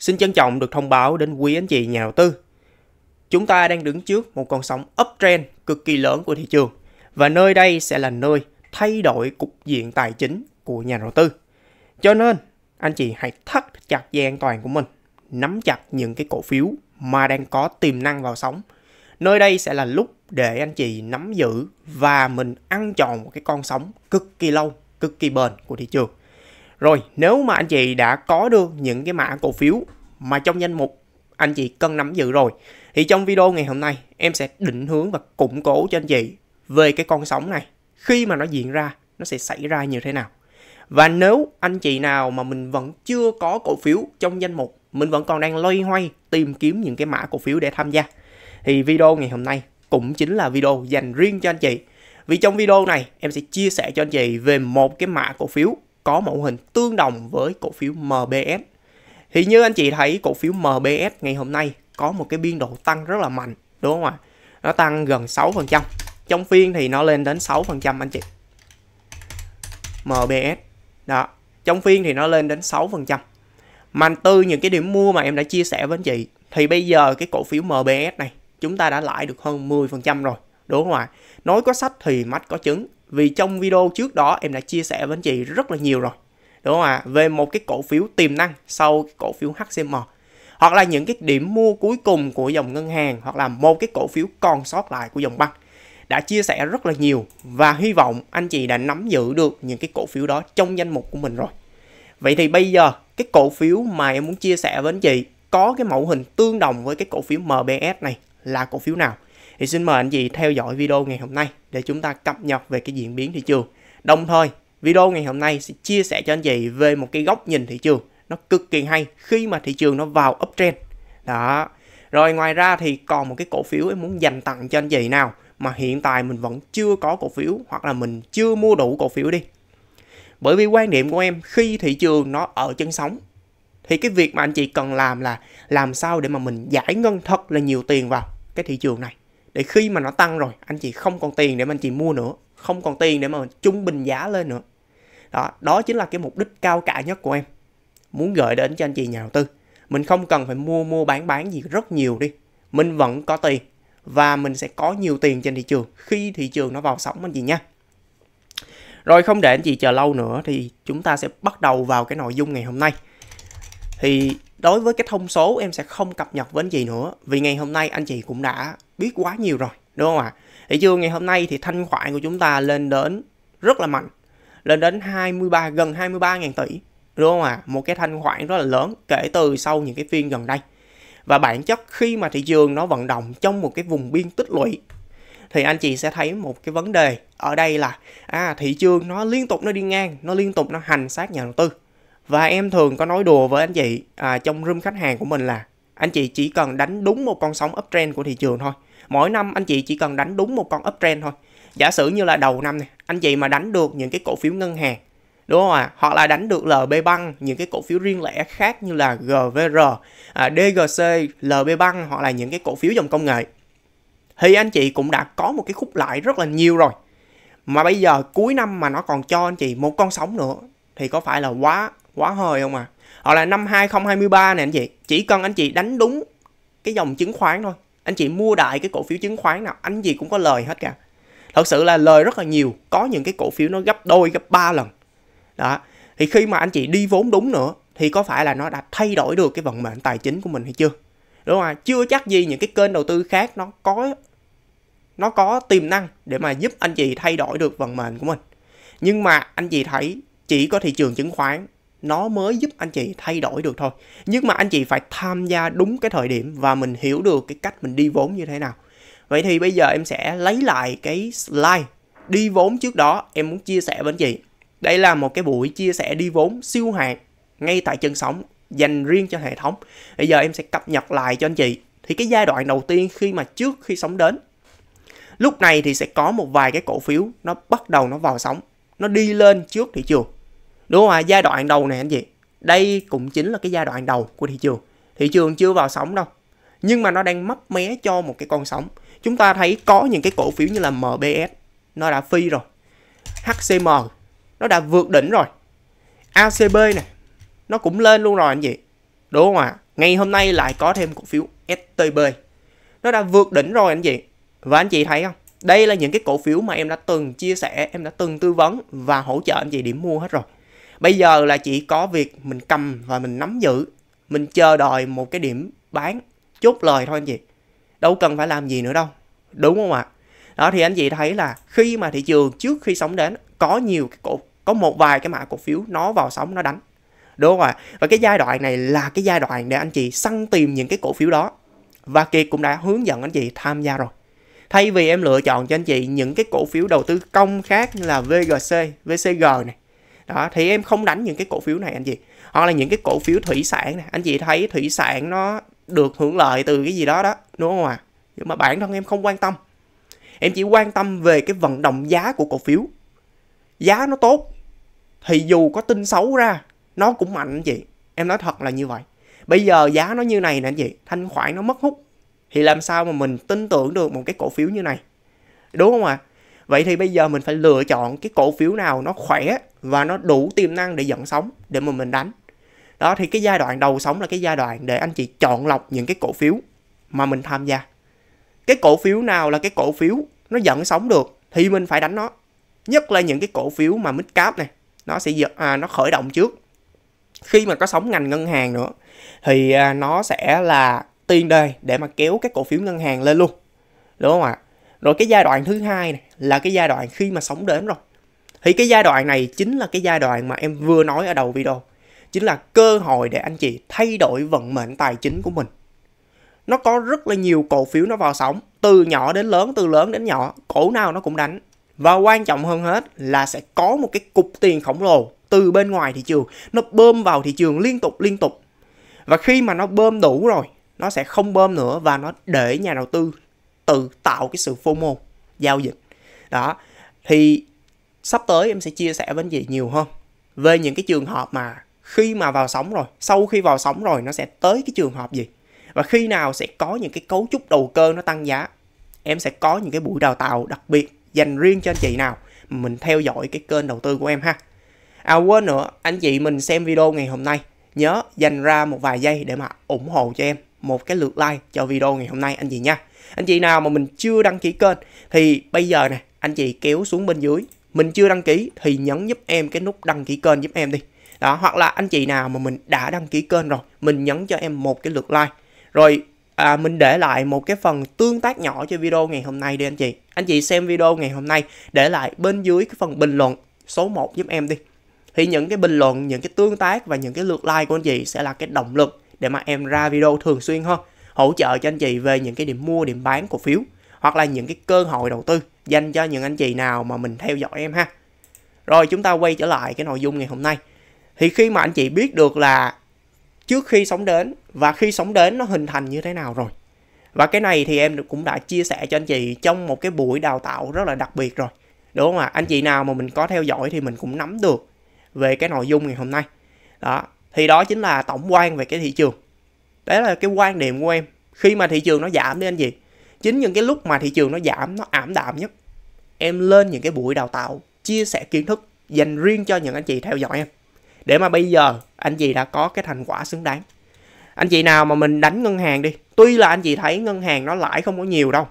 Xin trân trọng được thông báo đến quý anh chị nhà đầu tư. Chúng ta đang đứng trước một con sóng uptrend cực kỳ lớn của thị trường và nơi đây sẽ là nơi thay đổi cục diện tài chính của nhà đầu tư. Cho nên, anh chị hãy thắt chặt dây an toàn của mình, nắm chặt những cái cổ phiếu mà đang có tiềm năng vào sóng. Nơi đây sẽ là lúc để anh chị nắm giữ và mình ăn tròn một cái con sóng cực kỳ lâu, cực kỳ bền của thị trường. Rồi nếu mà anh chị đã có được những cái mã cổ phiếu mà trong danh mục anh chị cân nắm giữ rồi thì trong video ngày hôm nay em sẽ định hướng và củng cố cho anh chị về cái con sóng này khi mà nó diễn ra nó sẽ xảy ra như thế nào và nếu anh chị nào mà mình vẫn chưa có cổ phiếu trong danh mục mình vẫn còn đang loay hoay tìm kiếm những cái mã cổ phiếu để tham gia thì video ngày hôm nay cũng chính là video dành riêng cho anh chị vì trong video này em sẽ chia sẻ cho anh chị về một cái mã cổ phiếu có mẫu hình tương đồng với cổ phiếu MBS. Thì như anh chị thấy cổ phiếu MBS ngày hôm nay có một cái biên độ tăng rất là mạnh đúng không ạ? Nó tăng gần 6%. Trong phiên thì nó lên đến 6% anh chị. MBS. Đó, trong phiên thì nó lên đến 6%. Mà từ những cái điểm mua mà em đã chia sẻ với anh chị thì bây giờ cái cổ phiếu MBS này chúng ta đã lãi được hơn 10% rồi, đúng không ạ? Nói có sách thì mắt có chứng vì trong video trước đó em đã chia sẻ với anh chị rất là nhiều rồi đúng không ạ à? về một cái cổ phiếu tiềm năng sau cái cổ phiếu HCM hoặc là những cái điểm mua cuối cùng của dòng ngân hàng hoặc là một cái cổ phiếu còn sót lại của dòng băng đã chia sẻ rất là nhiều và hy vọng anh chị đã nắm giữ được những cái cổ phiếu đó trong danh mục của mình rồi vậy thì bây giờ cái cổ phiếu mà em muốn chia sẻ với anh chị có cái mẫu hình tương đồng với cái cổ phiếu MBS này là cổ phiếu nào thì xin mời anh chị theo dõi video ngày hôm nay để chúng ta cập nhật về cái diễn biến thị trường. Đồng thời, video ngày hôm nay sẽ chia sẻ cho anh chị về một cái góc nhìn thị trường nó cực kỳ hay khi mà thị trường nó vào uptrend. Đó. Rồi ngoài ra thì còn một cái cổ phiếu em muốn dành tặng cho anh chị nào mà hiện tại mình vẫn chưa có cổ phiếu hoặc là mình chưa mua đủ cổ phiếu đi. Bởi vì quan điểm của em khi thị trường nó ở chân sóng thì cái việc mà anh chị cần làm là làm sao để mà mình giải ngân thật là nhiều tiền vào cái thị trường này để khi mà nó tăng rồi anh chị không còn tiền để mà anh chị mua nữa không còn tiền để mà trung bình giá lên nữa đó đó chính là cái mục đích cao cả nhất của em muốn gửi đến cho anh chị nhà đầu tư mình không cần phải mua mua bán bán gì rất nhiều đi mình vẫn có tiền và mình sẽ có nhiều tiền trên thị trường khi thị trường nó vào sóng anh chị nha rồi không để anh chị chờ lâu nữa thì chúng ta sẽ bắt đầu vào cái nội dung ngày hôm nay thì đối với cái thông số em sẽ không cập nhật với anh chị nữa vì ngày hôm nay anh chị cũng đã biết quá nhiều rồi đúng không ạ à? thì chưa ngày hôm nay thì thanh khoản của chúng ta lên đến rất là mạnh lên đến 23 gần 23.000 tỷ đúng không ạ một cái thanh khoản rất là lớn kể từ sau những cái phiên gần đây và bản chất khi mà thị trường nó vận động trong một cái vùng biên tích lũy thì anh chị sẽ thấy một cái vấn đề ở đây là à, thị trường nó liên tục nó đi ngang nó liên tục nó hành sát nhà đầu tư và em thường có nói đùa với anh chị à, trong room khách hàng của mình là anh chị chỉ cần đánh đúng một con sóng uptrend của thị trường thôi. Mỗi năm anh chị chỉ cần đánh đúng một con uptrend thôi. Giả sử như là đầu năm này, anh chị mà đánh được những cái cổ phiếu ngân hàng, đúng không ạ? À? Hoặc là đánh được LB băng những cái cổ phiếu riêng lẻ khác như là GVR, à, DGC, LB băng hoặc là những cái cổ phiếu dòng công nghệ. Thì anh chị cũng đã có một cái khúc lãi rất là nhiều rồi. Mà bây giờ cuối năm mà nó còn cho anh chị một con sóng nữa thì có phải là quá quá hơi không à hoặc là năm 2023 này anh chị chỉ cần anh chị đánh đúng cái dòng chứng khoán thôi anh chị mua đại cái cổ phiếu chứng khoán nào anh chị cũng có lời hết cả thật sự là lời rất là nhiều có những cái cổ phiếu nó gấp đôi gấp ba lần đó thì khi mà anh chị đi vốn đúng nữa thì có phải là nó đã thay đổi được cái vận mệnh tài chính của mình hay chưa đúng không chưa chắc gì những cái kênh đầu tư khác nó có nó có tiềm năng để mà giúp anh chị thay đổi được vận mệnh của mình nhưng mà anh chị thấy chỉ có thị trường chứng khoán nó mới giúp anh chị thay đổi được thôi nhưng mà anh chị phải tham gia đúng cái thời điểm và mình hiểu được cái cách mình đi vốn như thế nào vậy thì bây giờ em sẽ lấy lại cái slide đi vốn trước đó em muốn chia sẻ với anh chị đây là một cái buổi chia sẻ đi vốn siêu hạn ngay tại chân sóng dành riêng cho hệ thống bây giờ em sẽ cập nhật lại cho anh chị thì cái giai đoạn đầu tiên khi mà trước khi sóng đến lúc này thì sẽ có một vài cái cổ phiếu nó bắt đầu nó vào sóng nó đi lên trước thị trường đúng không ạ giai đoạn đầu này anh chị đây cũng chính là cái giai đoạn đầu của thị trường thị trường chưa vào sóng đâu nhưng mà nó đang mấp mé cho một cái con sóng chúng ta thấy có những cái cổ phiếu như là MBS nó đã phi rồi HCM nó đã vượt đỉnh rồi ACB này nó cũng lên luôn rồi anh chị đúng không ạ ngày hôm nay lại có thêm cổ phiếu STB nó đã vượt đỉnh rồi anh chị và anh chị thấy không đây là những cái cổ phiếu mà em đã từng chia sẻ em đã từng tư vấn và hỗ trợ anh chị điểm mua hết rồi bây giờ là chỉ có việc mình cầm và mình nắm giữ mình chờ đợi một cái điểm bán chốt lời thôi anh chị đâu cần phải làm gì nữa đâu đúng không ạ đó thì anh chị thấy là khi mà thị trường trước khi sóng đến có nhiều cái cổ có một vài cái mã cổ phiếu nó vào sóng nó đánh đúng không ạ và cái giai đoạn này là cái giai đoạn để anh chị săn tìm những cái cổ phiếu đó và kiệt cũng đã hướng dẫn anh chị tham gia rồi thay vì em lựa chọn cho anh chị những cái cổ phiếu đầu tư công khác như là vgc vcg này đó thì em không đánh những cái cổ phiếu này anh chị hoặc là những cái cổ phiếu thủy sản này anh chị thấy thủy sản nó được hưởng lợi từ cái gì đó đó đúng không ạ à? nhưng mà bản thân em không quan tâm em chỉ quan tâm về cái vận động giá của cổ phiếu giá nó tốt thì dù có tin xấu ra nó cũng mạnh anh chị em nói thật là như vậy bây giờ giá nó như này nè anh chị thanh khoản nó mất hút thì làm sao mà mình tin tưởng được một cái cổ phiếu như này đúng không ạ à? Vậy thì bây giờ mình phải lựa chọn cái cổ phiếu nào nó khỏe và nó đủ tiềm năng để dẫn sóng để mà mình đánh. Đó thì cái giai đoạn đầu sóng là cái giai đoạn để anh chị chọn lọc những cái cổ phiếu mà mình tham gia. Cái cổ phiếu nào là cái cổ phiếu nó dẫn sóng được thì mình phải đánh nó. Nhất là những cái cổ phiếu mà mid cap này, nó sẽ à, nó khởi động trước. Khi mà có sóng ngành ngân hàng nữa thì à, nó sẽ là tiền đề để mà kéo cái cổ phiếu ngân hàng lên luôn. Đúng không ạ? Rồi cái giai đoạn thứ hai này là cái giai đoạn khi mà sống đến rồi thì cái giai đoạn này chính là cái giai đoạn mà em vừa nói ở đầu video chính là cơ hội để anh chị thay đổi vận mệnh tài chính của mình nó có rất là nhiều cổ phiếu nó vào sóng từ nhỏ đến lớn từ lớn đến nhỏ cổ nào nó cũng đánh và quan trọng hơn hết là sẽ có một cái cục tiền khổng lồ từ bên ngoài thị trường nó bơm vào thị trường liên tục liên tục và khi mà nó bơm đủ rồi nó sẽ không bơm nữa và nó để nhà đầu tư tự tạo cái sự phô mô giao dịch đó thì sắp tới em sẽ chia sẻ với anh chị nhiều hơn về những cái trường hợp mà khi mà vào sóng rồi sau khi vào sóng rồi nó sẽ tới cái trường hợp gì và khi nào sẽ có những cái cấu trúc đầu cơ nó tăng giá em sẽ có những cái buổi đào tạo đặc biệt dành riêng cho anh chị nào mình theo dõi cái kênh đầu tư của em ha à quên nữa anh chị mình xem video ngày hôm nay nhớ dành ra một vài giây để mà ủng hộ cho em một cái lượt like cho video ngày hôm nay anh chị nha anh chị nào mà mình chưa đăng ký kênh thì bây giờ này anh chị kéo xuống bên dưới mình chưa đăng ký thì nhấn giúp em cái nút đăng ký kênh giúp em đi đó hoặc là anh chị nào mà mình đã đăng ký kênh rồi mình nhấn cho em một cái lượt like rồi à, mình để lại một cái phần tương tác nhỏ cho video ngày hôm nay đi anh chị anh chị xem video ngày hôm nay để lại bên dưới cái phần bình luận số 1 giúp em đi thì những cái bình luận những cái tương tác và những cái lượt like của anh chị sẽ là cái động lực để mà em ra video thường xuyên hơn hỗ trợ cho anh chị về những cái điểm mua điểm bán cổ phiếu hoặc là những cái cơ hội đầu tư dành cho những anh chị nào mà mình theo dõi em ha rồi chúng ta quay trở lại cái nội dung ngày hôm nay thì khi mà anh chị biết được là trước khi sóng đến và khi sóng đến nó hình thành như thế nào rồi và cái này thì em cũng đã chia sẻ cho anh chị trong một cái buổi đào tạo rất là đặc biệt rồi đúng không ạ anh chị nào mà mình có theo dõi thì mình cũng nắm được về cái nội dung ngày hôm nay đó thì đó chính là tổng quan về cái thị trường đấy là cái quan điểm của em khi mà thị trường nó giảm đi anh chị chính những cái lúc mà thị trường nó giảm nó ảm đạm nhất em lên những cái buổi đào tạo chia sẻ kiến thức dành riêng cho những anh chị theo dõi em để mà bây giờ anh chị đã có cái thành quả xứng đáng anh chị nào mà mình đánh ngân hàng đi tuy là anh chị thấy ngân hàng nó lãi không có nhiều đâu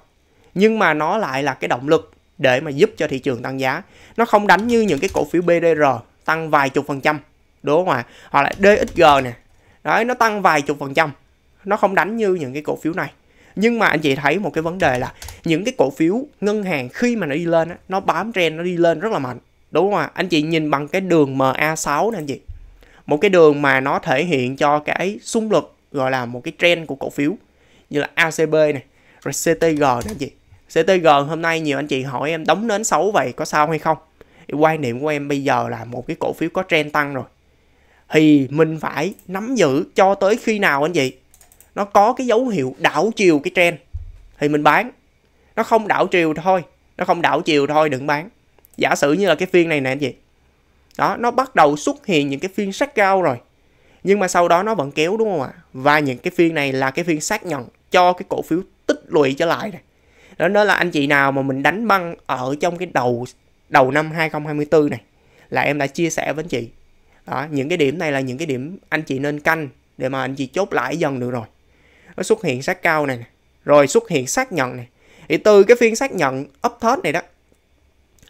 nhưng mà nó lại là cái động lực để mà giúp cho thị trường tăng giá nó không đánh như những cái cổ phiếu BDR tăng vài chục phần trăm đúng không ạ à? hoặc là DXG nè đấy nó tăng vài chục phần trăm nó không đánh như những cái cổ phiếu này nhưng mà anh chị thấy một cái vấn đề là những cái cổ phiếu ngân hàng khi mà nó đi lên nó bám trend nó đi lên rất là mạnh đúng không ạ anh chị nhìn bằng cái đường MA6 nè anh chị một cái đường mà nó thể hiện cho cái xung lực gọi là một cái trend của cổ phiếu như là ACB này rồi CTG nè anh chị CTG hôm nay nhiều anh chị hỏi em đóng nến xấu vậy có sao hay không quan niệm của em bây giờ là một cái cổ phiếu có trend tăng rồi thì mình phải nắm giữ cho tới khi nào anh chị nó có cái dấu hiệu đảo chiều cái trend thì mình bán nó không đảo chiều thôi nó không đảo chiều thôi đừng bán giả sử như là cái phiên này nè anh chị đó nó bắt đầu xuất hiện những cái phiên sắc cao rồi nhưng mà sau đó nó vẫn kéo đúng không ạ và những cái phiên này là cái phiên xác nhận cho cái cổ phiếu tích lũy trở lại này đó nó là anh chị nào mà mình đánh băng ở trong cái đầu đầu năm 2024 này là em đã chia sẻ với anh chị đó, những cái điểm này là những cái điểm anh chị nên canh để mà anh chị chốt lãi dần được rồi nó xuất hiện sát cao này, này rồi xuất hiện xác nhận này thì từ cái phiên xác nhận update này đó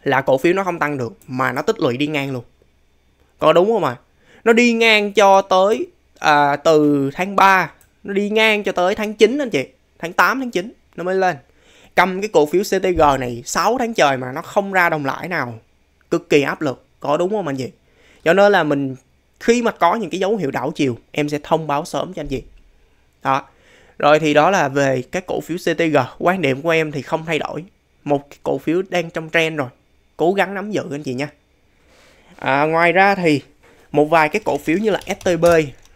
là cổ phiếu nó không tăng được mà nó tích lũy đi ngang luôn có đúng không ạ nó đi ngang cho tới à, từ tháng 3 nó đi ngang cho tới tháng 9 anh chị tháng 8 tháng 9 nó mới lên cầm cái cổ phiếu CTG này 6 tháng trời mà nó không ra đồng lãi nào cực kỳ áp lực có đúng không anh chị cho nên là mình khi mà có những cái dấu hiệu đảo chiều em sẽ thông báo sớm cho anh chị đó rồi thì đó là về các cổ phiếu CTG, quan điểm của em thì không thay đổi. Một cổ phiếu đang trong trend rồi, cố gắng nắm giữ anh chị nha. À, ngoài ra thì một vài cái cổ phiếu như là STB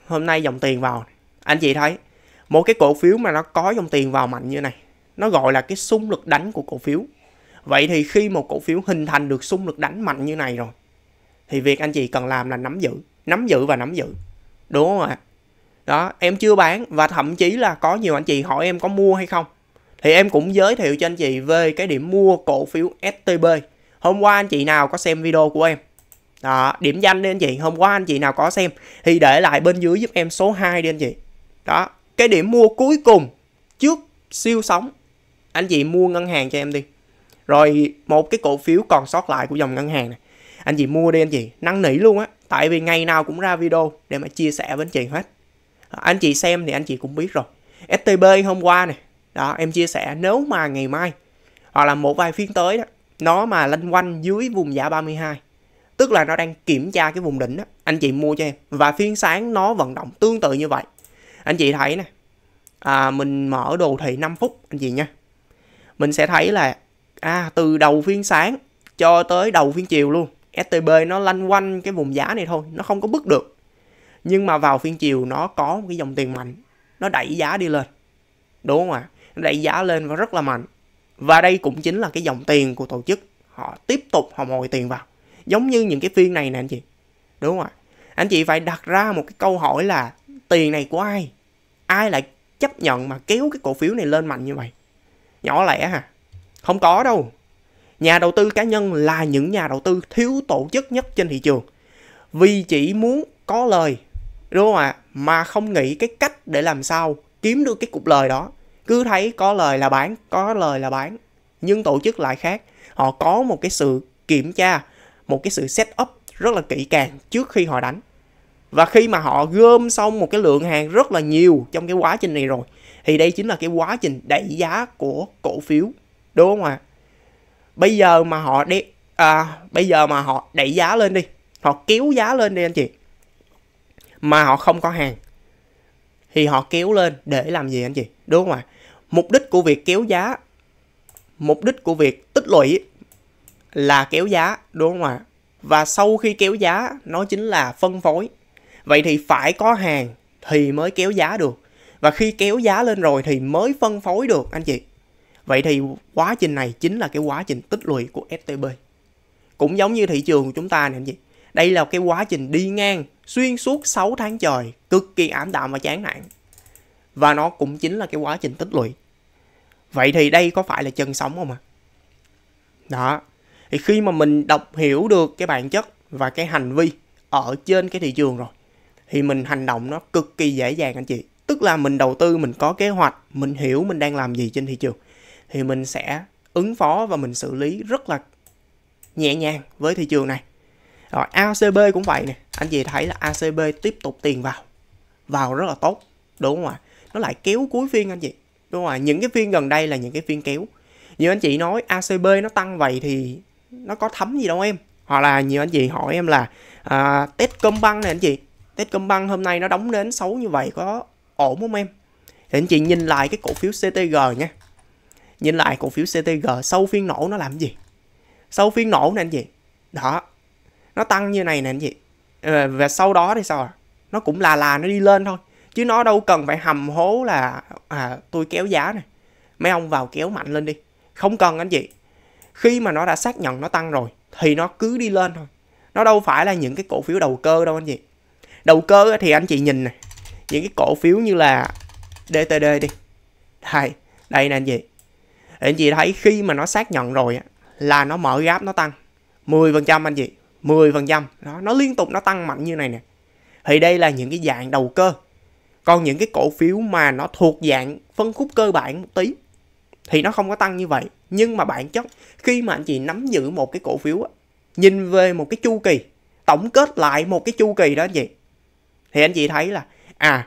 hôm nay dòng tiền vào. Anh chị thấy một cái cổ phiếu mà nó có dòng tiền vào mạnh như này, nó gọi là cái xung lực đánh của cổ phiếu. Vậy thì khi một cổ phiếu hình thành được xung lực đánh mạnh như này rồi thì việc anh chị cần làm là nắm giữ, nắm giữ và nắm giữ. Đúng không ạ? À? đó em chưa bán và thậm chí là có nhiều anh chị hỏi em có mua hay không thì em cũng giới thiệu cho anh chị về cái điểm mua cổ phiếu STB hôm qua anh chị nào có xem video của em đó, điểm danh đi anh chị hôm qua anh chị nào có xem thì để lại bên dưới giúp em số 2 đi anh chị đó cái điểm mua cuối cùng trước siêu sóng anh chị mua ngân hàng cho em đi rồi một cái cổ phiếu còn sót lại của dòng ngân hàng này anh chị mua đi anh chị năn nỉ luôn á tại vì ngày nào cũng ra video để mà chia sẻ với anh chị hết anh chị xem thì anh chị cũng biết rồi STB hôm qua này đó em chia sẻ nếu mà ngày mai hoặc là một vài phiên tới đó nó mà lanh quanh dưới vùng giá 32 tức là nó đang kiểm tra cái vùng đỉnh đó anh chị mua cho em và phiên sáng nó vận động tương tự như vậy anh chị thấy nè à, mình mở đồ thị 5 phút anh chị nha mình sẽ thấy là à, từ đầu phiên sáng cho tới đầu phiên chiều luôn STB nó lanh quanh cái vùng giá này thôi nó không có bước được nhưng mà vào phiên chiều nó có một cái dòng tiền mạnh nó đẩy giá đi lên đúng không ạ đẩy giá lên và rất là mạnh và đây cũng chính là cái dòng tiền của tổ chức họ tiếp tục họ mồi tiền vào giống như những cái phiên này nè anh chị đúng không ạ anh chị phải đặt ra một cái câu hỏi là tiền này của ai ai lại chấp nhận mà kéo cái cổ phiếu này lên mạnh như vậy nhỏ lẻ hả không có đâu nhà đầu tư cá nhân là những nhà đầu tư thiếu tổ chức nhất trên thị trường vì chỉ muốn có lời đúng không ạ à? mà không nghĩ cái cách để làm sao kiếm được cái cục lời đó cứ thấy có lời là bán có lời là bán nhưng tổ chức lại khác họ có một cái sự kiểm tra một cái sự set up rất là kỹ càng trước khi họ đánh và khi mà họ gom xong một cái lượng hàng rất là nhiều trong cái quá trình này rồi thì đây chính là cái quá trình đẩy giá của cổ phiếu đúng không ạ à? bây giờ mà họ đi à, bây giờ mà họ đẩy giá lên đi họ kéo giá lên đi anh chị mà họ không có hàng thì họ kéo lên để làm gì anh chị đúng không ạ mục đích của việc kéo giá mục đích của việc tích lũy là kéo giá đúng không ạ và sau khi kéo giá nó chính là phân phối vậy thì phải có hàng thì mới kéo giá được và khi kéo giá lên rồi thì mới phân phối được anh chị vậy thì quá trình này chính là cái quá trình tích lũy của STB cũng giống như thị trường của chúng ta này anh chị đây là cái quá trình đi ngang xuyên suốt 6 tháng trời, cực kỳ ảm đạm và chán nản. Và nó cũng chính là cái quá trình tích lũy. Vậy thì đây có phải là chân sống không ạ? À? Đó. Thì khi mà mình đọc hiểu được cái bản chất và cái hành vi ở trên cái thị trường rồi thì mình hành động nó cực kỳ dễ dàng anh chị. Tức là mình đầu tư, mình có kế hoạch, mình hiểu mình đang làm gì trên thị trường thì mình sẽ ứng phó và mình xử lý rất là nhẹ nhàng với thị trường này rồi ACB cũng vậy nè anh chị thấy là ACB tiếp tục tiền vào vào rất là tốt đúng không ạ nó lại kéo cuối phiên anh chị đúng không ạ những cái phiên gần đây là những cái phiên kéo như anh chị nói ACB nó tăng vậy thì nó có thấm gì đâu em hoặc là nhiều anh chị hỏi em là à, băng này anh chị tết băng hôm nay nó đóng đến xấu như vậy có ổn không em thì anh chị nhìn lại cái cổ phiếu CTG nha nhìn lại cổ phiếu CTG sau phiên nổ nó làm gì sau phiên nổ này anh chị đó nó tăng như này nè anh chị ờ, và sau đó thì sao à? nó cũng là là nó đi lên thôi chứ nó đâu cần phải hầm hố là à, tôi kéo giá này mấy ông vào kéo mạnh lên đi không cần anh chị khi mà nó đã xác nhận nó tăng rồi thì nó cứ đi lên thôi nó đâu phải là những cái cổ phiếu đầu cơ đâu anh chị đầu cơ thì anh chị nhìn này những cái cổ phiếu như là DTD đi đây đây nè anh chị anh chị thấy khi mà nó xác nhận rồi là nó mở gáp nó tăng 10% anh chị 10% đó nó liên tục nó tăng mạnh như này nè thì đây là những cái dạng đầu cơ còn những cái cổ phiếu mà nó thuộc dạng phân khúc cơ bản một tí thì nó không có tăng như vậy nhưng mà bản chất khi mà anh chị nắm giữ một cái cổ phiếu á, nhìn về một cái chu kỳ tổng kết lại một cái chu kỳ đó anh chị thì anh chị thấy là à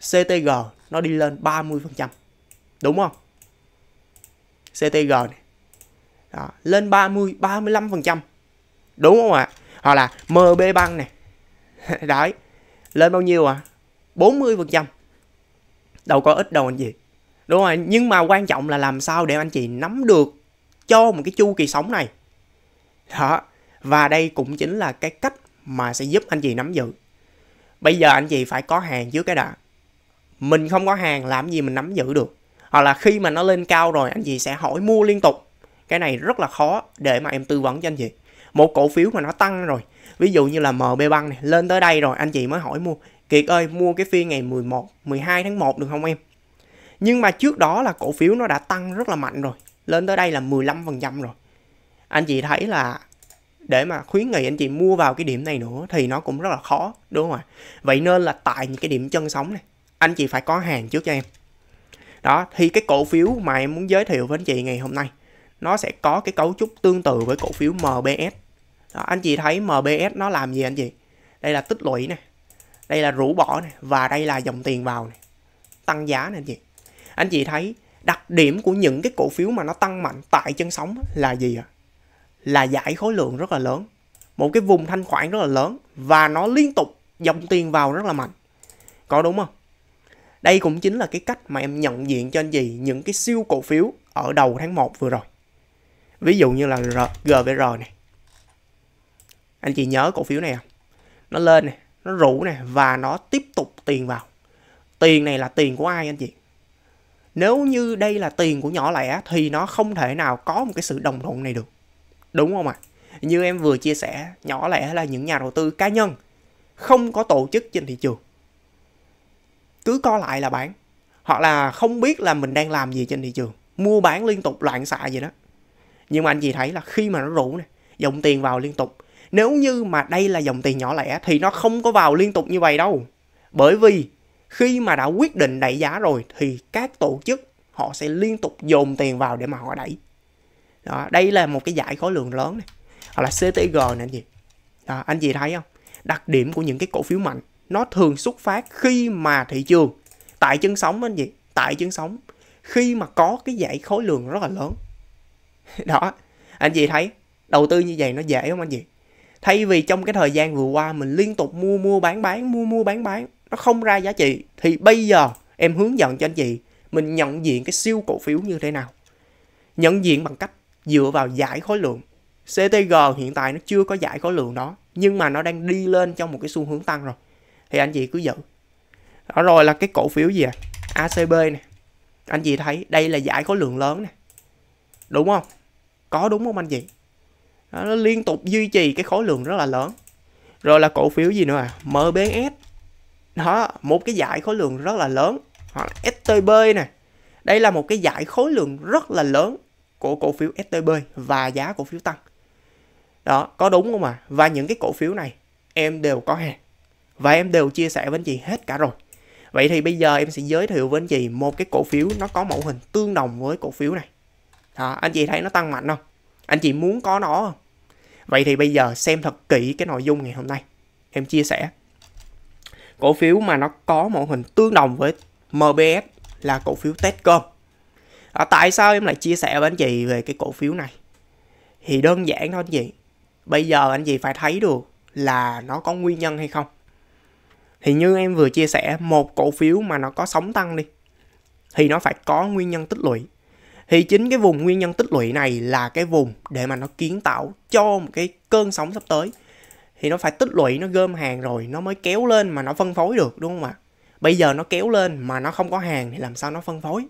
CTG nó đi lên 30% đúng không CTG này đó, lên 30 35% đúng không ạ à? hoặc là mb băng này đấy lên bao nhiêu à 40 phần trăm đâu có ít đâu anh chị đúng rồi nhưng mà quan trọng là làm sao để anh chị nắm được cho một cái chu kỳ sống này đó và đây cũng chính là cái cách mà sẽ giúp anh chị nắm giữ bây giờ anh chị phải có hàng trước cái đã mình không có hàng làm gì mình nắm giữ được hoặc là khi mà nó lên cao rồi anh chị sẽ hỏi mua liên tục cái này rất là khó để mà em tư vấn cho anh chị một cổ phiếu mà nó tăng rồi ví dụ như là MB Bank này lên tới đây rồi anh chị mới hỏi mua Kiệt ơi mua cái phiên ngày 11 12 tháng 1 được không em nhưng mà trước đó là cổ phiếu nó đã tăng rất là mạnh rồi lên tới đây là 15% rồi anh chị thấy là để mà khuyến nghị anh chị mua vào cái điểm này nữa thì nó cũng rất là khó đúng không ạ vậy nên là tại những cái điểm chân sóng này anh chị phải có hàng trước cho em đó thì cái cổ phiếu mà em muốn giới thiệu với anh chị ngày hôm nay nó sẽ có cái cấu trúc tương tự với cổ phiếu MBS đó, anh chị thấy MBS nó làm gì anh chị đây là tích lũy này đây là rũ bỏ này và đây là dòng tiền vào này tăng giá này anh chị anh chị thấy đặc điểm của những cái cổ phiếu mà nó tăng mạnh tại chân sóng là gì ạ là giải khối lượng rất là lớn một cái vùng thanh khoản rất là lớn và nó liên tục dòng tiền vào rất là mạnh có đúng không đây cũng chính là cái cách mà em nhận diện cho anh chị những cái siêu cổ phiếu ở đầu tháng 1 vừa rồi ví dụ như là GVR này anh chị nhớ cổ phiếu này không nó lên này nó rủ này và nó tiếp tục tiền vào tiền này là tiền của ai anh chị nếu như đây là tiền của nhỏ lẻ thì nó không thể nào có một cái sự đồng thuận này được đúng không ạ như em vừa chia sẻ nhỏ lẻ là những nhà đầu tư cá nhân không có tổ chức trên thị trường cứ co lại là bán hoặc là không biết là mình đang làm gì trên thị trường mua bán liên tục loạn xạ gì đó nhưng mà anh chị thấy là khi mà nó rủ này dòng tiền vào liên tục nếu như mà đây là dòng tiền nhỏ lẻ thì nó không có vào liên tục như vậy đâu bởi vì khi mà đã quyết định đẩy giá rồi thì các tổ chức họ sẽ liên tục dồn tiền vào để mà họ đẩy đó, đây là một cái giải khối lượng lớn này hoặc là CTG này anh chị đó, anh chị thấy không đặc điểm của những cái cổ phiếu mạnh nó thường xuất phát khi mà thị trường tại chân sóng anh chị tại chân sóng khi mà có cái giải khối lượng rất là lớn đó anh chị thấy đầu tư như vậy nó dễ không anh chị thay vì trong cái thời gian vừa qua mình liên tục mua mua bán bán mua mua bán bán nó không ra giá trị thì bây giờ em hướng dẫn cho anh chị mình nhận diện cái siêu cổ phiếu như thế nào nhận diện bằng cách dựa vào giải khối lượng CTG hiện tại nó chưa có giải khối lượng đó nhưng mà nó đang đi lên trong một cái xu hướng tăng rồi thì anh chị cứ giữ đó rồi là cái cổ phiếu gì à ACB này anh chị thấy đây là giải khối lượng lớn này đúng không có đúng không anh chị đó, nó liên tục duy trì cái khối lượng rất là lớn rồi là cổ phiếu gì nữa à MBS đó một cái giải khối lượng rất là lớn hoặc là STB này đây là một cái giải khối lượng rất là lớn của cổ phiếu STB và giá cổ phiếu tăng đó có đúng không à và những cái cổ phiếu này em đều có hàng và em đều chia sẻ với anh chị hết cả rồi vậy thì bây giờ em sẽ giới thiệu với anh chị một cái cổ phiếu nó có mẫu hình tương đồng với cổ phiếu này à, anh chị thấy nó tăng mạnh không anh chị muốn có nó không vậy thì bây giờ xem thật kỹ cái nội dung ngày hôm nay em chia sẻ cổ phiếu mà nó có mô hình tương đồng với MBS là cổ phiếu Techcom à, tại sao em lại chia sẻ với anh chị về cái cổ phiếu này thì đơn giản thôi anh chị bây giờ anh chị phải thấy được là nó có nguyên nhân hay không thì như em vừa chia sẻ một cổ phiếu mà nó có sóng tăng đi thì nó phải có nguyên nhân tích lũy thì chính cái vùng nguyên nhân tích lũy này là cái vùng để mà nó kiến tạo cho một cái cơn sóng sắp tới thì nó phải tích lũy nó gom hàng rồi nó mới kéo lên mà nó phân phối được đúng không ạ bây giờ nó kéo lên mà nó không có hàng thì làm sao nó phân phối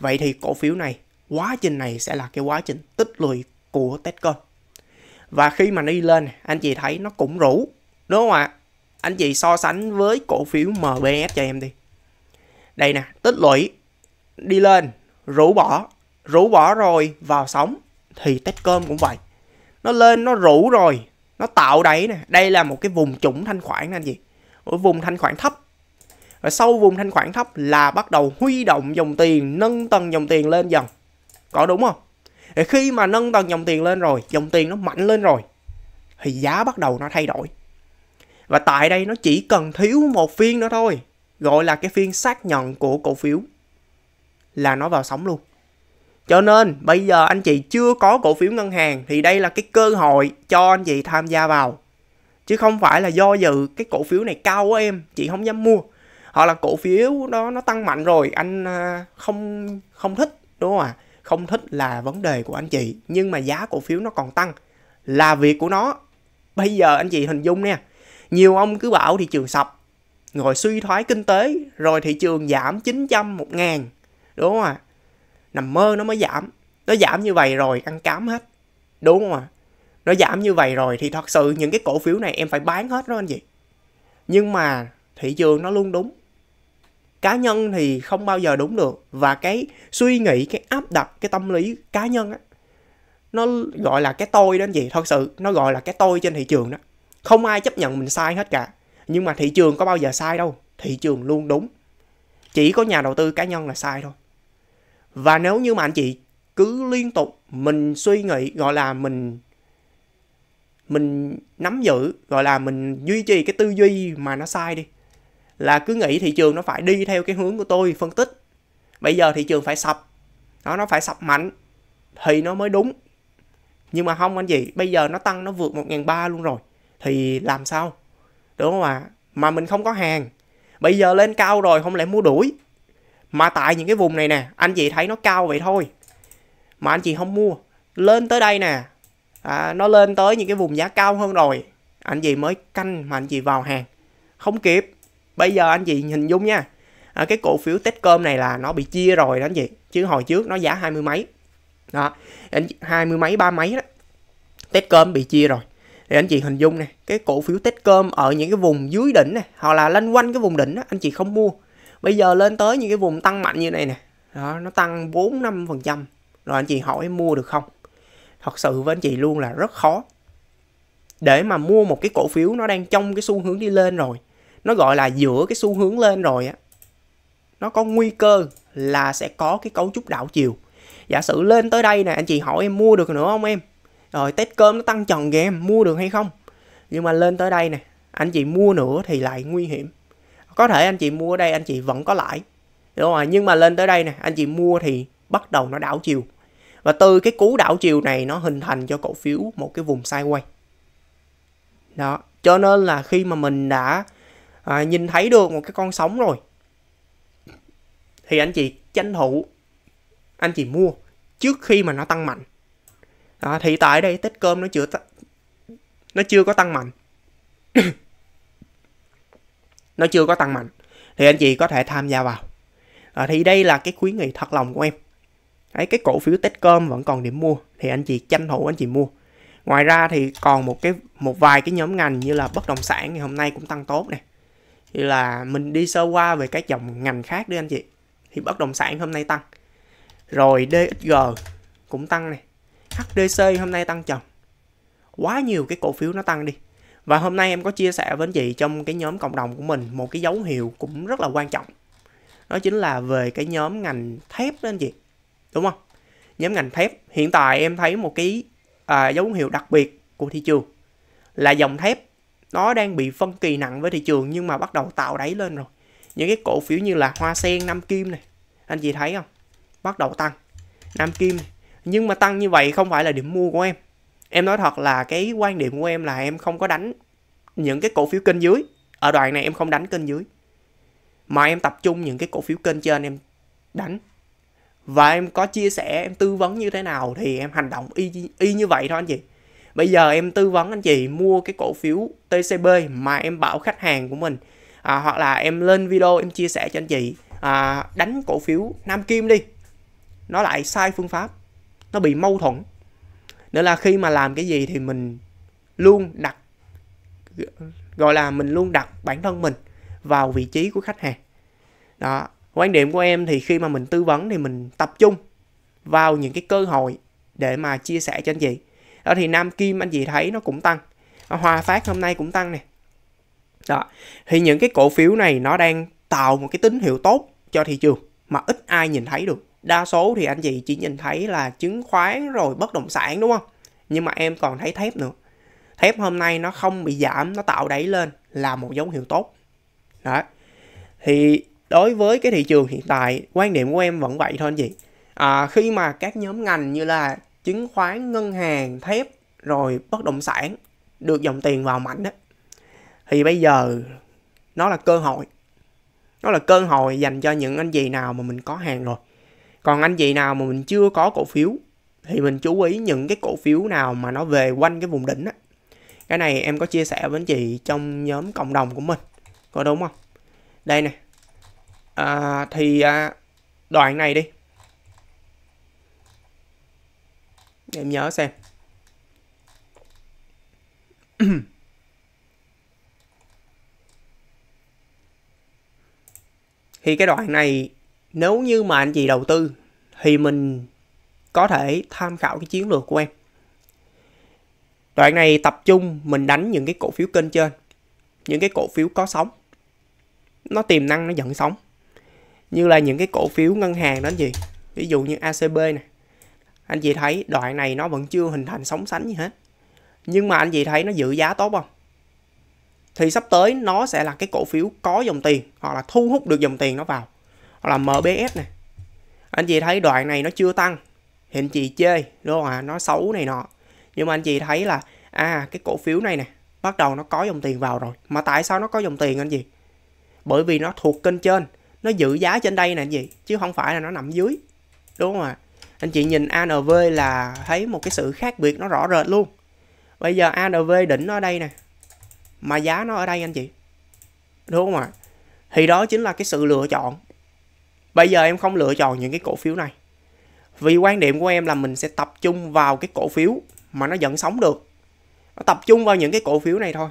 vậy thì cổ phiếu này quá trình này sẽ là cái quá trình tích lũy của Techcom và khi mà đi lên anh chị thấy nó cũng rủ đúng không ạ anh chị so sánh với cổ phiếu MBS cho em đi đây nè tích lũy đi lên rũ bỏ rũ bỏ rồi vào sóng thì Techcom cũng vậy nó lên nó rũ rồi nó tạo đáy nè đây là một cái vùng chủng thanh khoản anh gì ở vùng thanh khoản thấp và sau vùng thanh khoản thấp là bắt đầu huy động dòng tiền nâng tầng dòng tiền lên dần có đúng không thì khi mà nâng tầng dòng tiền lên rồi dòng tiền nó mạnh lên rồi thì giá bắt đầu nó thay đổi và tại đây nó chỉ cần thiếu một phiên nữa thôi gọi là cái phiên xác nhận của cổ phiếu là nó vào sóng luôn. Cho nên bây giờ anh chị chưa có cổ phiếu ngân hàng thì đây là cái cơ hội cho anh chị tham gia vào. Chứ không phải là do dự cái cổ phiếu này cao quá em, chị không dám mua. Hoặc là cổ phiếu đó nó tăng mạnh rồi, anh à, không không thích đúng không ạ? À? Không thích là vấn đề của anh chị, nhưng mà giá cổ phiếu nó còn tăng là việc của nó. Bây giờ anh chị hình dung nha, nhiều ông cứ bảo thị trường sập, rồi suy thoái kinh tế, rồi thị trường giảm 900 1 ngàn đúng không ạ à? nằm mơ nó mới giảm nó giảm như vậy rồi ăn cám hết đúng không ạ à? nó giảm như vậy rồi thì thật sự những cái cổ phiếu này em phải bán hết đó anh chị nhưng mà thị trường nó luôn đúng cá nhân thì không bao giờ đúng được và cái suy nghĩ cái áp đặt cái tâm lý cá nhân á nó gọi là cái tôi đó anh chị thật sự nó gọi là cái tôi trên thị trường đó không ai chấp nhận mình sai hết cả nhưng mà thị trường có bao giờ sai đâu thị trường luôn đúng chỉ có nhà đầu tư cá nhân là sai thôi và nếu như mà anh chị cứ liên tục mình suy nghĩ gọi là mình mình nắm giữ gọi là mình duy trì cái tư duy mà nó sai đi là cứ nghĩ thị trường nó phải đi theo cái hướng của tôi phân tích bây giờ thị trường phải sập nó nó phải sập mạnh thì nó mới đúng nhưng mà không anh chị bây giờ nó tăng nó vượt một ngàn ba luôn rồi thì làm sao đúng không ạ à? mà mình không có hàng bây giờ lên cao rồi không lẽ mua đuổi mà tại những cái vùng này nè, anh chị thấy nó cao vậy thôi. Mà anh chị không mua. Lên tới đây nè, à, nó lên tới những cái vùng giá cao hơn rồi. Anh chị mới canh mà anh chị vào hàng. Không kịp. Bây giờ anh chị hình dung nha. À, cái cổ phiếu tết cơm này là nó bị chia rồi đó anh chị. Chứ hồi trước nó giá hai mươi mấy. Đó, hai mươi mấy, ba mấy đó. tết cơm bị chia rồi thì anh chị hình dung nè cái cổ phiếu tết cơm ở những cái vùng dưới đỉnh này hoặc là lanh quanh cái vùng đỉnh đó, anh chị không mua bây giờ lên tới những cái vùng tăng mạnh như này nè đó, nó tăng 4 5 phần trăm rồi anh chị hỏi mua được không thật sự với anh chị luôn là rất khó để mà mua một cái cổ phiếu nó đang trong cái xu hướng đi lên rồi nó gọi là giữa cái xu hướng lên rồi á nó có nguy cơ là sẽ có cái cấu trúc đảo chiều giả sử lên tới đây nè anh chị hỏi em mua được nữa không em rồi tết cơm nó tăng trần game mua được hay không nhưng mà lên tới đây nè anh chị mua nữa thì lại nguy hiểm có thể anh chị mua ở đây anh chị vẫn có lãi đúng rồi nhưng mà lên tới đây nè anh chị mua thì bắt đầu nó đảo chiều và từ cái cú đảo chiều này nó hình thành cho cổ phiếu một cái vùng sideways đó cho nên là khi mà mình đã à, nhìn thấy được một cái con sóng rồi thì anh chị tranh thủ anh chị mua trước khi mà nó tăng mạnh đó, thì tại đây cơm nó chưa nó chưa có tăng mạnh nó chưa có tăng mạnh thì anh chị có thể tham gia vào à, thì đây là cái khuyến nghị thật lòng của em Đấy, cái cổ phiếu Techcom vẫn còn điểm mua thì anh chị tranh thủ anh chị mua ngoài ra thì còn một cái một vài cái nhóm ngành như là bất động sản ngày hôm nay cũng tăng tốt này thì là mình đi sơ qua về các dòng ngành khác đi anh chị thì bất động sản hôm nay tăng rồi DXG cũng tăng này HDC hôm nay tăng chồng quá nhiều cái cổ phiếu nó tăng đi và hôm nay em có chia sẻ với anh chị trong cái nhóm cộng đồng của mình một cái dấu hiệu cũng rất là quan trọng đó chính là về cái nhóm ngành thép đó anh chị đúng không nhóm ngành thép hiện tại em thấy một cái à, dấu hiệu đặc biệt của thị trường là dòng thép nó đang bị phân kỳ nặng với thị trường nhưng mà bắt đầu tạo đáy lên rồi những cái cổ phiếu như là hoa sen nam kim này anh chị thấy không bắt đầu tăng nam kim này. nhưng mà tăng như vậy không phải là điểm mua của em em nói thật là cái quan điểm của em là em không có đánh những cái cổ phiếu kênh dưới ở đoạn này em không đánh kênh dưới mà em tập trung những cái cổ phiếu kênh trên em đánh và em có chia sẻ em tư vấn như thế nào thì em hành động y y như vậy thôi anh chị bây giờ em tư vấn anh chị mua cái cổ phiếu TCB mà em bảo khách hàng của mình à, hoặc là em lên video em chia sẻ cho anh chị à, đánh cổ phiếu Nam Kim đi nó lại sai phương pháp nó bị mâu thuẫn nữa là khi mà làm cái gì thì mình luôn đặt gọi là mình luôn đặt bản thân mình vào vị trí của khách hàng đó quan điểm của em thì khi mà mình tư vấn thì mình tập trung vào những cái cơ hội để mà chia sẻ cho anh chị đó thì nam kim anh chị thấy nó cũng tăng hòa phát hôm nay cũng tăng nè đó thì những cái cổ phiếu này nó đang tạo một cái tín hiệu tốt cho thị trường mà ít ai nhìn thấy được đa số thì anh chị chỉ nhìn thấy là chứng khoán rồi bất động sản đúng không nhưng mà em còn thấy thép nữa thép hôm nay nó không bị giảm nó tạo đáy lên là một dấu hiệu tốt đó thì đối với cái thị trường hiện tại quan điểm của em vẫn vậy thôi anh chị à, khi mà các nhóm ngành như là chứng khoán ngân hàng thép rồi bất động sản được dòng tiền vào mạnh đó, thì bây giờ nó là cơ hội nó là cơ hội dành cho những anh chị nào mà mình có hàng rồi còn anh chị nào mà mình chưa có cổ phiếu thì mình chú ý những cái cổ phiếu nào mà nó về quanh cái vùng đỉnh á cái này em có chia sẻ với anh chị trong nhóm cộng đồng của mình có đúng không đây nè à, thì à, đoạn này đi em nhớ xem thì cái đoạn này nếu như mà anh chị đầu tư thì mình có thể tham khảo cái chiến lược của em đoạn này tập trung mình đánh những cái cổ phiếu kênh trên những cái cổ phiếu có sóng nó tiềm năng nó dẫn sóng như là những cái cổ phiếu ngân hàng đó gì, ví dụ như acb nè anh chị thấy đoạn này nó vẫn chưa hình thành sóng sánh gì hết nhưng mà anh chị thấy nó giữ giá tốt không thì sắp tới nó sẽ là cái cổ phiếu có dòng tiền hoặc là thu hút được dòng tiền nó vào hoặc là MBS này anh chị thấy đoạn này nó chưa tăng hiện chị chơi đúng không ạ à? nó xấu này nọ nhưng mà anh chị thấy là à cái cổ phiếu này nè bắt đầu nó có dòng tiền vào rồi mà tại sao nó có dòng tiền anh chị bởi vì nó thuộc kênh trên nó giữ giá trên đây nè anh chị chứ không phải là nó nằm dưới đúng không ạ à? anh chị nhìn ANV là thấy một cái sự khác biệt nó rõ rệt luôn bây giờ ANV đỉnh nó ở đây nè mà giá nó ở đây anh chị đúng không ạ à? thì đó chính là cái sự lựa chọn bây giờ em không lựa chọn những cái cổ phiếu này vì quan điểm của em là mình sẽ tập trung vào cái cổ phiếu mà nó vẫn sống được nó tập trung vào những cái cổ phiếu này thôi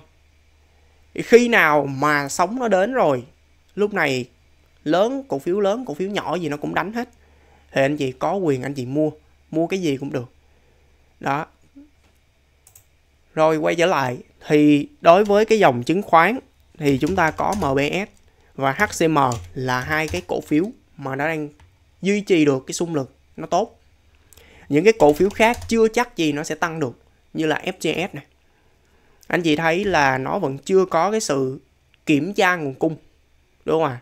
khi nào mà sống nó đến rồi lúc này lớn cổ phiếu lớn cổ phiếu nhỏ gì nó cũng đánh hết thì anh chị có quyền anh chị mua mua cái gì cũng được đó rồi quay trở lại thì đối với cái dòng chứng khoán thì chúng ta có MBS và HCM là hai cái cổ phiếu mà nó đang duy trì được cái xung lực nó tốt những cái cổ phiếu khác chưa chắc gì nó sẽ tăng được như là FGS này anh chị thấy là nó vẫn chưa có cái sự kiểm tra nguồn cung đúng không ạ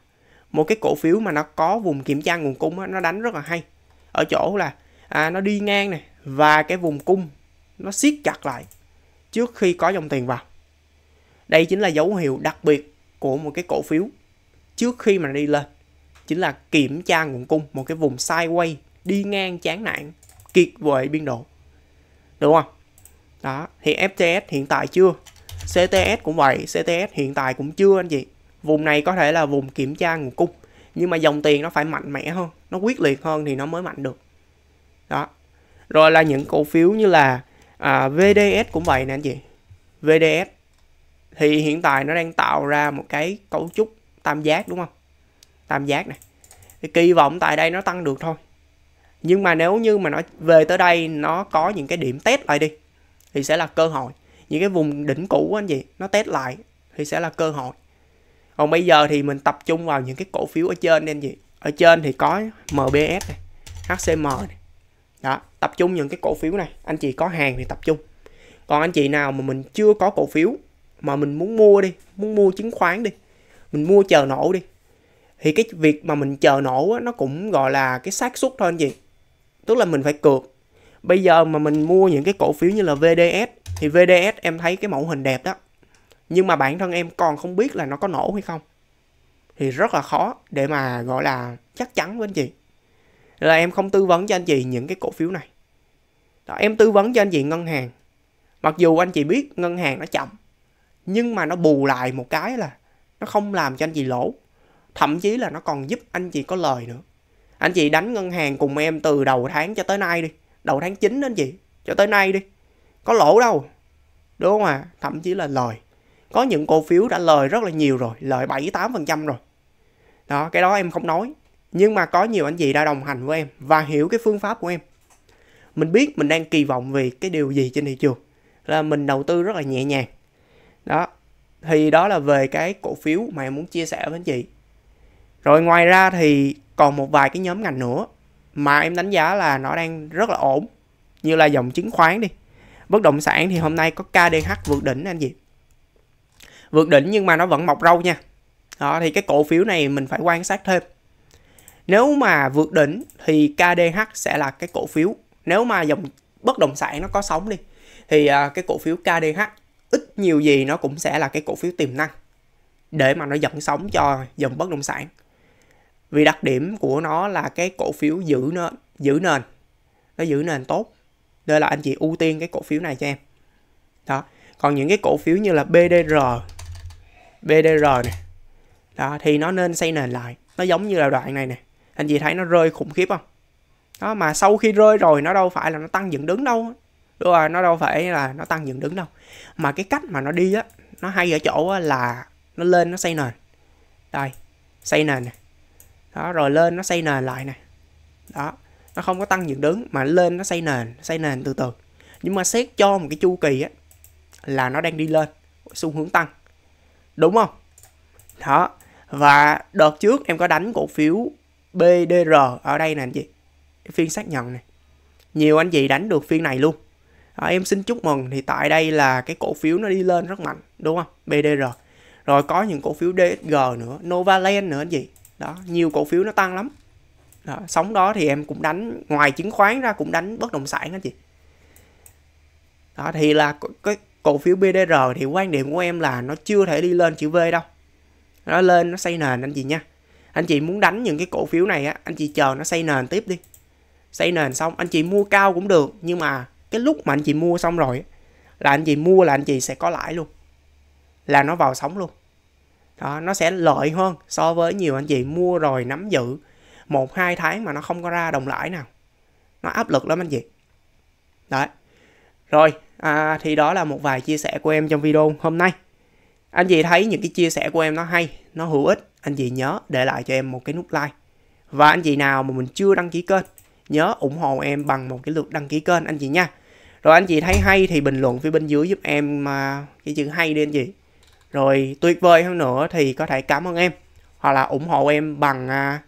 một cái cổ phiếu mà nó có vùng kiểm tra nguồn cung đó, nó đánh rất là hay ở chỗ là à, nó đi ngang này và cái vùng cung nó siết chặt lại trước khi có dòng tiền vào đây chính là dấu hiệu đặc biệt của một cái cổ phiếu trước khi mà nó đi lên chính là kiểm tra nguồn cung một cái vùng sideways đi ngang chán nản kiệt vời biên độ đúng không đó thì FTS hiện tại chưa CTS cũng vậy CTS hiện tại cũng chưa anh chị vùng này có thể là vùng kiểm tra nguồn cung nhưng mà dòng tiền nó phải mạnh mẽ hơn nó quyết liệt hơn thì nó mới mạnh được đó rồi là những cổ phiếu như là à, VDS cũng vậy nè anh chị VDS thì hiện tại nó đang tạo ra một cái cấu trúc tam giác đúng không tam giác này thì kỳ vọng tại đây nó tăng được thôi nhưng mà nếu như mà nó về tới đây nó có những cái điểm test lại đi thì sẽ là cơ hội những cái vùng đỉnh cũ anh chị nó test lại thì sẽ là cơ hội còn bây giờ thì mình tập trung vào những cái cổ phiếu ở trên nên gì ở trên thì có MBS này HCM này đó tập trung những cái cổ phiếu này anh chị có hàng thì tập trung còn anh chị nào mà mình chưa có cổ phiếu mà mình muốn mua đi muốn mua chứng khoán đi mình mua chờ nổ đi thì cái việc mà mình chờ nổ á, nó cũng gọi là cái xác suất thôi anh chị tức là mình phải cược bây giờ mà mình mua những cái cổ phiếu như là VDS thì VDS em thấy cái mẫu hình đẹp đó nhưng mà bản thân em còn không biết là nó có nổ hay không thì rất là khó để mà gọi là chắc chắn với anh chị là em không tư vấn cho anh chị những cái cổ phiếu này đó, em tư vấn cho anh chị ngân hàng mặc dù anh chị biết ngân hàng nó chậm nhưng mà nó bù lại một cái là nó không làm cho anh chị lỗ thậm chí là nó còn giúp anh chị có lời nữa anh chị đánh ngân hàng cùng em từ đầu tháng cho tới nay đi đầu tháng 9 đến chị cho tới nay đi có lỗ đâu đúng không ạ à? thậm chí là lời có những cổ phiếu đã lời rất là nhiều rồi lời bảy tám phần trăm rồi đó cái đó em không nói nhưng mà có nhiều anh chị đã đồng hành với em và hiểu cái phương pháp của em mình biết mình đang kỳ vọng về cái điều gì trên thị trường là mình đầu tư rất là nhẹ nhàng đó thì đó là về cái cổ phiếu mà em muốn chia sẻ với anh chị rồi ngoài ra thì còn một vài cái nhóm ngành nữa mà em đánh giá là nó đang rất là ổn như là dòng chứng khoán đi bất động sản thì hôm nay có KDH vượt đỉnh anh Diệp vượt đỉnh nhưng mà nó vẫn mọc râu nha đó thì cái cổ phiếu này mình phải quan sát thêm nếu mà vượt đỉnh thì KDH sẽ là cái cổ phiếu nếu mà dòng bất động sản nó có sóng đi thì à, cái cổ phiếu KDH ít nhiều gì nó cũng sẽ là cái cổ phiếu tiềm năng để mà nó dẫn sóng cho dòng bất động sản vì đặc điểm của nó là cái cổ phiếu giữ nó giữ nền nó giữ nền tốt đây là anh chị ưu tiên cái cổ phiếu này cho em đó còn những cái cổ phiếu như là BDR BDR này đó thì nó nên xây nền lại nó giống như là đoạn này nè anh chị thấy nó rơi khủng khiếp không đó mà sau khi rơi rồi nó đâu phải là nó tăng dựng đứng đâu đúng rồi nó đâu phải là nó tăng dựng đứng đâu mà cái cách mà nó đi á nó hay ở chỗ là nó lên nó xây nền đây xây nền này đó rồi lên nó xây nền lại này đó nó không có tăng dựng đứng mà lên nó xây nền xây nền từ từ nhưng mà xét cho một cái chu kỳ á là nó đang đi lên xu hướng tăng đúng không đó và đợt trước em có đánh cổ phiếu BDR ở đây nè anh chị phiên xác nhận này nhiều anh chị đánh được phiên này luôn à, em xin chúc mừng thì tại đây là cái cổ phiếu nó đi lên rất mạnh đúng không BDR rồi có những cổ phiếu DSG nữa Novaland nữa anh chị đó nhiều cổ phiếu nó tăng lắm đó, sóng đó thì em cũng đánh ngoài chứng khoán ra cũng đánh bất động sản anh chị đó thì là cái cổ phiếu BDR thì quan điểm của em là nó chưa thể đi lên chữ V đâu nó lên nó xây nền anh chị nha anh chị muốn đánh những cái cổ phiếu này á anh chị chờ nó xây nền tiếp đi xây nền xong anh chị mua cao cũng được nhưng mà cái lúc mà anh chị mua xong rồi là anh chị mua là anh chị sẽ có lãi luôn là nó vào sóng luôn đó nó sẽ lợi hơn so với nhiều anh chị mua rồi nắm giữ một hai tháng mà nó không có ra đồng lãi nào nó áp lực lắm anh chị đấy rồi à, thì đó là một vài chia sẻ của em trong video hôm nay anh chị thấy những cái chia sẻ của em nó hay nó hữu ích anh chị nhớ để lại cho em một cái nút like và anh chị nào mà mình chưa đăng ký kênh nhớ ủng hộ em bằng một cái lượt đăng ký kênh anh chị nha rồi anh chị thấy hay thì bình luận phía bên dưới giúp em mà cái chữ hay đi anh chị rồi tuyệt vời hơn nữa thì có thể cảm ơn em hoặc là ủng hộ em bằng à,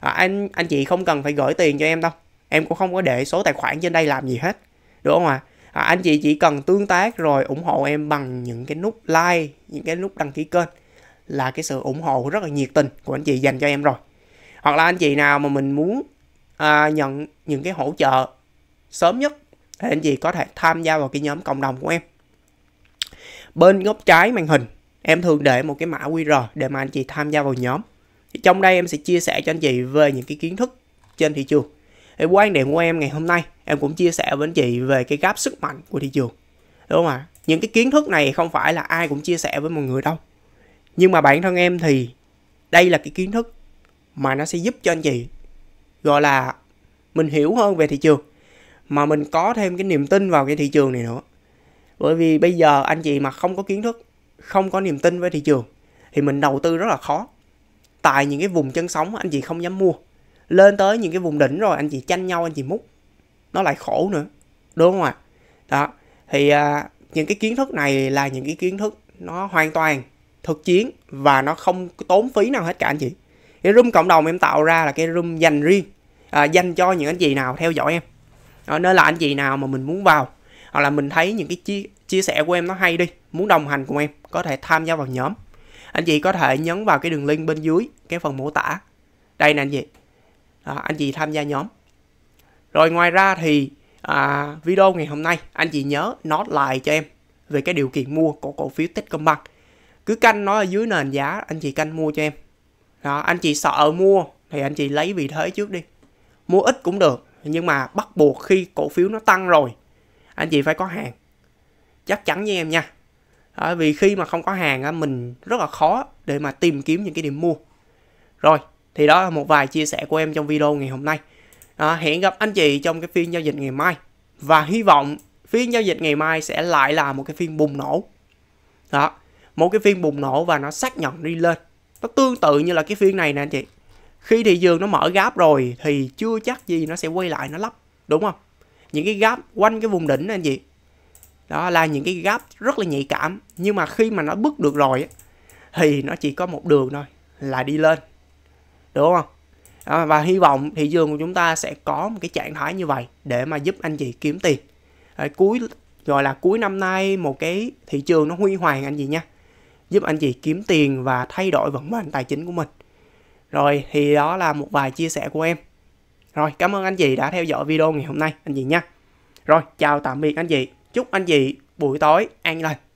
à, anh anh chị không cần phải gửi tiền cho em đâu em cũng không có để số tài khoản trên đây làm gì hết đúng không ạ à? à, anh chị chỉ cần tương tác rồi ủng hộ em bằng những cái nút like những cái nút đăng ký kênh là cái sự ủng hộ rất là nhiệt tình của anh chị dành cho em rồi hoặc là anh chị nào mà mình muốn à, nhận những cái hỗ trợ sớm nhất thì anh chị có thể tham gia vào cái nhóm cộng đồng của em bên góc trái màn hình em thường để một cái mã QR để mà anh chị tham gia vào nhóm thì trong đây em sẽ chia sẻ cho anh chị về những cái kiến thức trên thị trường thì quan điểm của em ngày hôm nay em cũng chia sẻ với anh chị về cái gap sức mạnh của thị trường đúng không ạ những cái kiến thức này không phải là ai cũng chia sẻ với mọi người đâu nhưng mà bản thân em thì đây là cái kiến thức mà nó sẽ giúp cho anh chị gọi là mình hiểu hơn về thị trường mà mình có thêm cái niềm tin vào cái thị trường này nữa bởi vì bây giờ anh chị mà không có kiến thức không có niềm tin với thị trường thì mình đầu tư rất là khó tại những cái vùng chân sóng anh chị không dám mua lên tới những cái vùng đỉnh rồi anh chị tranh nhau anh chị múc nó lại khổ nữa đúng không ạ đó thì à, những cái kiến thức này là những cái kiến thức nó hoàn toàn thực chiến và nó không tốn phí nào hết cả anh chị cái room cộng đồng em tạo ra là cái room dành riêng à, dành cho những anh chị nào theo dõi em đó, nên là anh chị nào mà mình muốn vào hoặc là mình thấy những cái chia, chia sẻ của em nó hay đi muốn đồng hành cùng em có thể tham gia vào nhóm anh chị có thể nhấn vào cái đường link bên dưới cái phần mô tả đây nè anh chị à, anh chị tham gia nhóm rồi ngoài ra thì à, video ngày hôm nay anh chị nhớ nốt lại cho em về cái điều kiện mua của cổ phiếu Techcombank cứ canh nó ở dưới nền giá anh chị canh mua cho em đó, anh chị sợ mua thì anh chị lấy vị thế trước đi mua ít cũng được nhưng mà bắt buộc khi cổ phiếu nó tăng rồi anh chị phải có hàng chắc chắn với em nha bởi vì khi mà không có hàng á mình rất là khó để mà tìm kiếm những cái điểm mua rồi thì đó là một vài chia sẻ của em trong video ngày hôm nay à, hẹn gặp anh chị trong cái phiên giao dịch ngày mai và hy vọng phiên giao dịch ngày mai sẽ lại là một cái phiên bùng nổ đó một cái phiên bùng nổ và nó xác nhận đi lên nó tương tự như là cái phiên này nè anh chị khi thị trường nó mở gáp rồi thì chưa chắc gì nó sẽ quay lại nó lắp đúng không những cái gáp quanh cái vùng đỉnh anh chị đó là những cái gap rất là nhạy cảm nhưng mà khi mà nó bước được rồi thì nó chỉ có một đường thôi là đi lên đúng không đó, và hy vọng thị trường của chúng ta sẽ có một cái trạng thái như vậy để mà giúp anh chị kiếm tiền à, cuối gọi là cuối năm nay một cái thị trường nó huy hoàng anh chị nha giúp anh chị kiếm tiền và thay đổi vận mệnh tài chính của mình rồi thì đó là một vài chia sẻ của em rồi cảm ơn anh chị đã theo dõi video ngày hôm nay anh chị nha rồi chào tạm biệt anh chị Chúc anh chị buổi tối an lành.